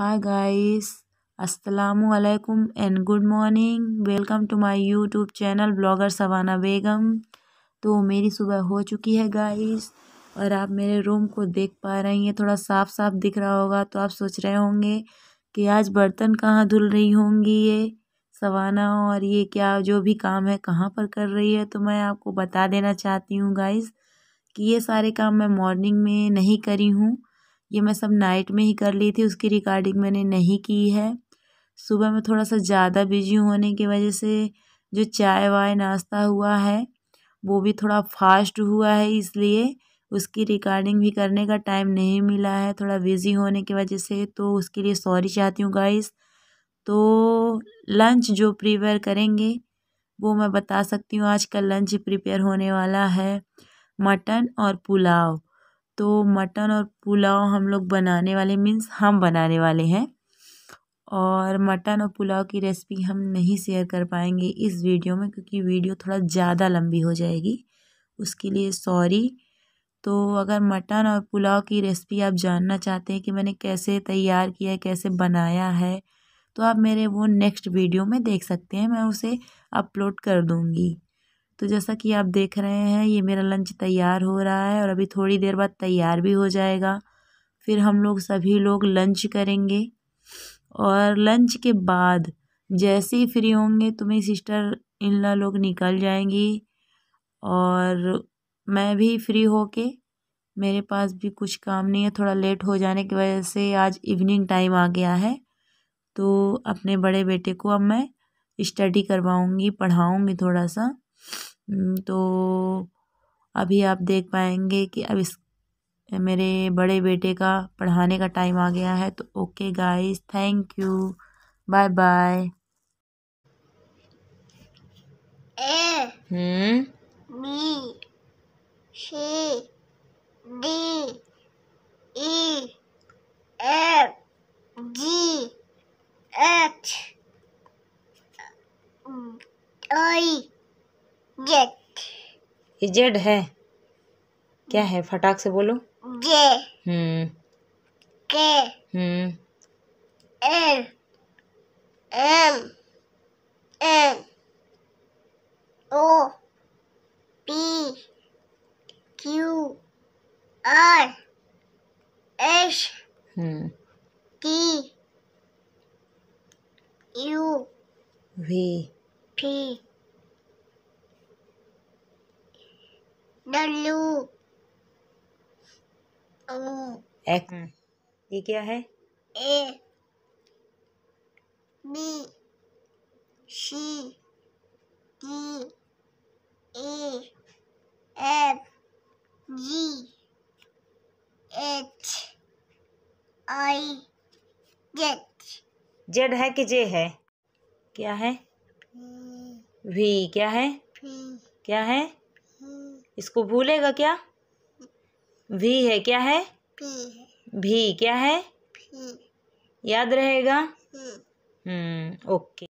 हाय guys अस्सलाम वालेकुम and good morning welcome to my YouTube channel blogger Savana Begum तो मेरी सुबह हो चुकी है गाइस और आप मेरे रूम को देख पा रही हैं थोड़ा साफ साफ दिख रहा होगा तो आप सोच रहे होंगे कि आज बर्तन कहाँ धुल रही होंगी ये सवाना और ये क्या जो भी काम है कहाँ पर कर रही है तो मैं आपको बता देना चाहती हूँ गाइज़ कि ये सारे काम मैं मॉर्निंग में नहीं करी हूँ ये मैं सब नाइट में ही कर ली थी उसकी रिकॉर्डिंग मैंने नहीं की है सुबह में थोड़ा सा ज़्यादा बिजी होने की वजह से जो चाय वाय नाश्ता हुआ है वो भी थोड़ा फास्ट हुआ है इसलिए उसकी रिकॉर्डिंग भी करने का टाइम नहीं मिला है थोड़ा बिज़ी होने की वजह से तो उसके लिए सॉरी चाहती हूँ गाइस तो लंच जो प्रिपेयर करेंगे वो मैं बता सकती हूँ आज का लंच प्रिपेयर होने वाला है मटन और पुलाव तो मटन और पुलाव हम लोग बनाने वाले मीन्स हम बनाने वाले हैं और मटन और पुलाव की रेसिपी हम नहीं शेयर कर पाएंगे इस वीडियो में क्योंकि वीडियो थोड़ा ज़्यादा लंबी हो जाएगी उसके लिए सॉरी तो अगर मटन और पुलाव की रेसिपी आप जानना चाहते हैं कि मैंने कैसे तैयार किया है कैसे बनाया है तो आप मेरे वो नेक्स्ट वीडियो में देख सकते हैं मैं उसे अपलोड कर दूँगी तो जैसा कि आप देख रहे हैं ये मेरा लंच तैयार हो रहा है और अभी थोड़ी देर बाद तैयार भी हो जाएगा फिर हम लोग सभी लोग लंच करेंगे और लंच के बाद जैसे ही फ्री होंगे तो मेरी सिस्टर इन लोग निकल जाएंगी और मैं भी फ्री होके मेरे पास भी कुछ काम नहीं है थोड़ा लेट हो जाने की वजह से आज इवनिंग टाइम आ गया है तो अपने बड़े बेटे को अब मैं स्टडी करवाऊँगी पढ़ाऊँगी थोड़ा सा हम्म, तो अभी आप देख पाएंगे कि अब इस मेरे बड़े बेटे का पढ़ाने का टाइम आ गया है तो okay guys thank you bye bye hmm H I Z Z है क्या है फटाक से बोलो J hmm K hmm L M N O P Q R S hmm T U V P X hmm. ये क्या है A B C D A F G H I Z Z है कि जे है क्या है वी हम्म। क्या है क्या है इसको भूलेगा क्या भी है क्या है भी क्या है याद रहेगा हम्म, हम्म ओके